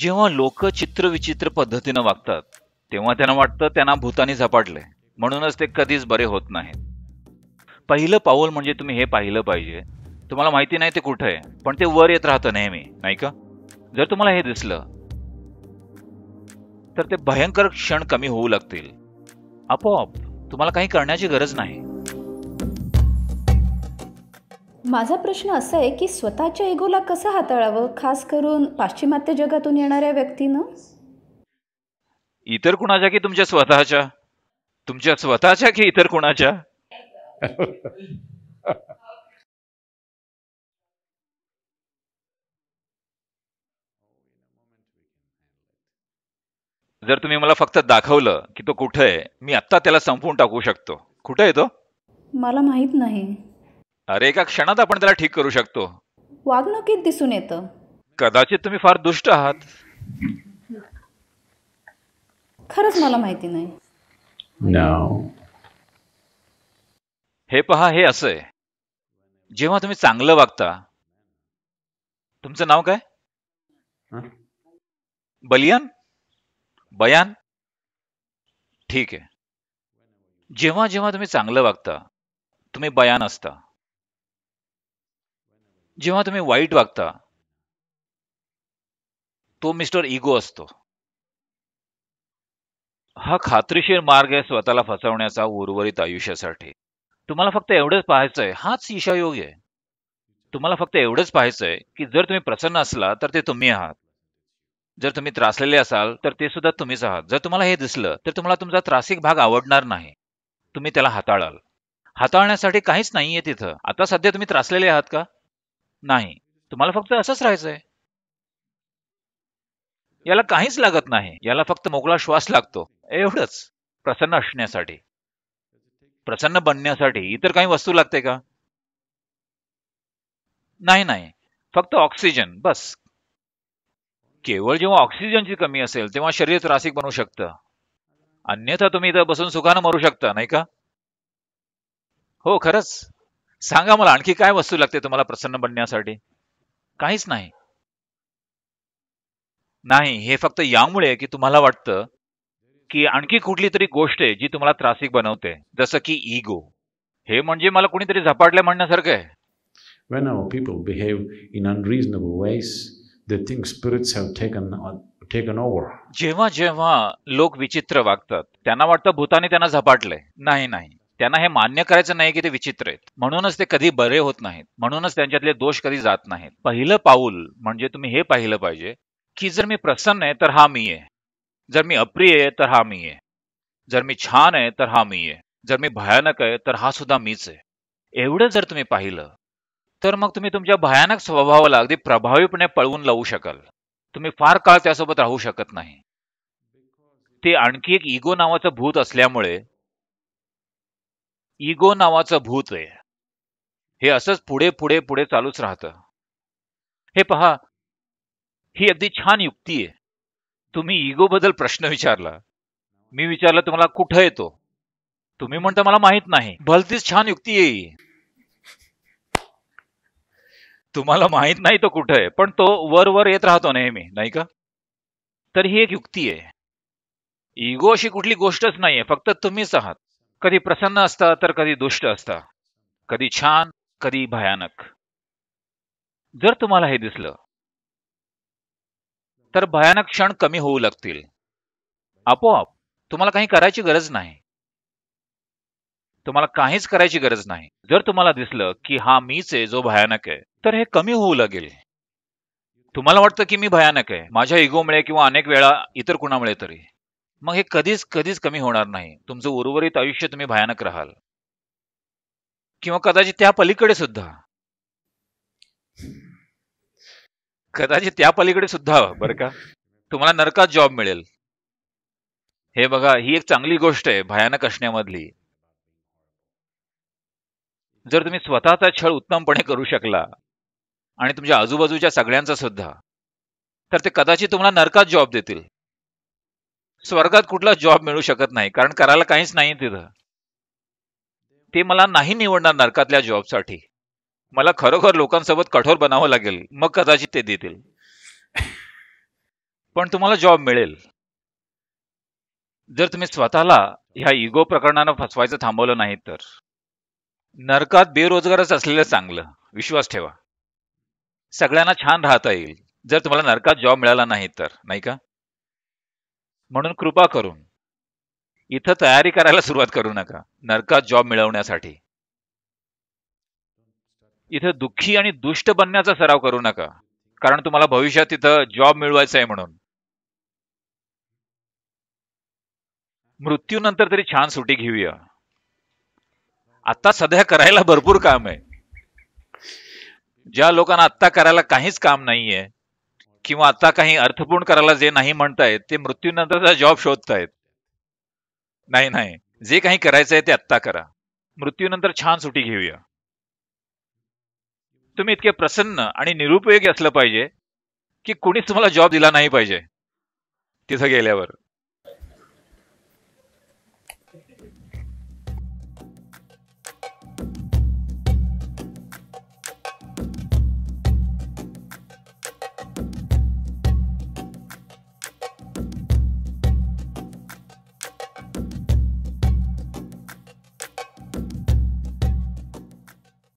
जेव्हा लोक चित्रविचित्र पद्धतीनं वागतात तेव्हा त्यांना वाटतं त्यांना भूताने झपाटलंय म्हणूनच ते कधीच बरे होत नाहीत पहिलं पाऊल म्हणजे तुम्ही हे पाहिलं पाहिजे तुम्हाला माहिती नाही ते कुठं आहे पण ते वर येत राहतं नेहमी नाही का जर तुम्हाला हे दिसलं तर ते भयंकर क्षण कमी होऊ लागतील आपोआप तुम्हाला काही करण्याची गरज नाही माझा प्रश्न असा आहे की स्वतःच्या इगोला कसं हाताळावं खास करून पाश्चिमात्य जगातून येणाऱ्या व्यक्तीनं इतर कुणाच्या की तुमच्या स्वतःच्या तुमच्या स्वतःच्या की इतर कुणाच्या जर तुम्ही मला फक्त दाखवलं की तो कुठं आहे मी आत्ता त्याला संपवून टाकू शकतो कुठं आहे तो मला माहित नाही अरे एका क्षणात आपण त्याला ठीक करू शकतो वागणुकीत दिसून येतं कदाचित तुम्ही फार दुष्ट आहात खरच मला माहिती नाही हे पहा हे असं आहे जेव्हा तुम्ही चांगलं वागता तुमचं नाव काय बलियान बयान ठीक आहे जेव्हा जेव्हा तुम्ही चांगलं वागता तुम्ही बयान असता जेव्हा तुम्ही वाईट वागता तो मिस्टर इगो असतो हा खात्रीशीर मार्ग आहे स्वतःला फसवण्याचा उर्वरित आयुष्यासाठी तुम्हाला फक्त एवढंच पाहायचंय हाच ईशायोग आहे तुम्हाला फक्त एवढंच पाहायचंय की जर तुम्ही प्रसन्न असला तर ते तुम्ही आहात जर तुम्ही त्रासलेले असाल तर ते सुद्धा तुम्हीच आहात जर तुम्हाला हे दिसलं तर तुम्हाला तुमचा त्रासिक भाग आवडणार नाही तुम्ही त्याला हाताळाल हाताळण्यासाठी काहीच नाहीये तिथं आता सध्या तुम्ही त्रासलेले आहात का नाही तुम्हाला फक्त असंच राहायचंय याला काहीच लागत नाही याला फक्त मोकळा श्वास लागतो एवढंच प्रसन्न असण्यासाठी प्रसन्न बनण्यासाठी इतर काही वस्तू लागते का नाही नाही फक्त ऑक्सिजन बस केवळ जेव्हा ऑक्सिजनची कमी असेल तेव्हा शरीर त्रासिक बनू शकतं अन्यथा तुम्ही इथं बसून सुखानं मरू शकता नाही का हो खरंच सांगा मला आणखी काय वस्तू लागते तुम्हाला प्रसन्न बनण्यासाठी काहीच नाही नाही हे फक्त यामुळे की तुम्हाला वाटतं की आणखी कुठली तरी गोष्ट आहे जी तुम्हाला त्रासिक बनवते जसं की इगो हे म्हणजे मला कोणीतरी झपाटले म्हणण्यासारखं आहे when our people behave in unreasonable the thing spirits have taken taken जेव्हा जेव्हा लोक विचित्र वागतात त्यांना वाटतं भूताने त्यांना झपाटले नाही नाही त्यांना हे मान्य करायचं नाही की ते विचित्र आहेत म्हणूनच ते कधी बरे होत नाहीत म्हणूनच त्यांच्यातले दोष कधी जात नाहीत पहिलं पाऊल म्हणजे तुम्ही हे पाहिलं पाहिजे की जर मी प्रसन्न आहे तर हा मी आहे जर मी अप्रिय आहे तर हा मी आहे जर मी छान आहे तर हा मी आहे जर मी भयानक आहे तर हा सुद्धा मीच आहे एवढं जर तुम्ही पाहिलं तर मग तुम्ही तुमच्या भयानक स्वभावाला अगदी प्रभावीपणे पळवून लावू शकाल तुम्ही फार काळ त्यासोबत राहू शकत नाही ते आणखी एक इगो नावाचं भूत असल्यामुळे इगो नावाचं भूत आहे हे असंच पुढे पुढे पुढे चालूच राहतं हे पहा ही अगदी छान युक्ती आहे तुम्ही इगो बद्दल प्रश्न विचारला मी विचारला तुम्हाला कुठं येतो तुम्ही म्हणता मला माहित नाही भलतीच छान युक्ती आहे तुम्हाला माहित नाही तो कुठं आहे पण तो वर वर येत राहतो नेहमी नाही का तर ही एक युक्ती आहे इगो अशी कुठली गोष्टच नाहीये फक्त तुम्हीच आहात कधी प्रसन्न असतं तर कधी दुष्ट असतं कधी छान कधी भयानक जर तुम्हाला हे दिसलं तर भयानक क्षण कमी होऊ लागतील आपोआप तुम्हाला काही करायची गरज नाही तुम्हाला काहीच करायची गरज नाही जर तुम्हाला दिसलं की हा मीच आहे जो भयानक आहे तर हे कमी होऊ लागेल तुम्हाला वाटतं की मी भयानक आहे माझ्या इगोमुळे किंवा अनेक वेळा इतर कुणामुळे तरी मग हे कधीच कधीच कमी होणार नाही तुमचं उर्वरित आयुष्य तुम्ही भयानक राहाल किंवा कदाचित त्या पलीकडे सुद्धा कदाचित त्या पलीकडे सुद्धा बरं का तुम्हाला नरकात जॉब मिळेल हे बघा ही एक चांगली गोष्ट आहे भयानक असण्यामधली जर तुम्ही स्वतःचा छळ उत्तमपणे करू शकला आणि तुमच्या आजूबाजूच्या सगळ्यांचा सुद्धा तर ते कदाचित तुम्हाला नरकात जॉब देतील स्वर्गात कुठला जॉब मिळू शकत नाही कारण करायला काहीच नाही तिथं ते मला नाही निवडणार नरकातल्या जॉबसाठी मला खरोखर लोकांसोबत कठोर बनावं लागेल मग कदाचित ते देतील पण तुम्हाला जॉब मिळेल जर तुम्ही स्वतःला ह्या इगो प्रकरणानं फसवायचं थांबवलं नाही तर नरकात बेरोजगारच असलेलं चांगलं विश्वास ठेवा सगळ्यांना छान राहता येईल जर तुम्हाला नरकात जॉब मिळाला नाही तर नाही का म्हणून कृपा करून इथं तयारी करायला सुरुवात करू नका नरकात जॉब मिळवण्यासाठी इथं दुःखी आणि दुष्ट बनण्याचा सराव करू नका कारण तुम्हाला भविष्यात तिथं जॉब मिळवायचा आहे म्हणून मृत्यूनंतर तरी छान सुटी घेऊया आता सध्या करायला भरपूर काम आहे ज्या लोकांना आत्ता करायला काहीच काम नाहीये किंवा आता काही अर्थपूर्ण करायला जे नाही म्हणतायत ते मृत्यूनंतरचा जॉब शोधतायत नाही नाही जे काही करायचं आहे ते आत्ता करा मृत्यूनंतर छान सुटी घेऊया तुम्ही इतके प्रसन्न आणि निरुपयोगी असलं पाहिजे की कुणीच तुम्हाला जॉब दिला नाही पाहिजे तिथं गेल्यावर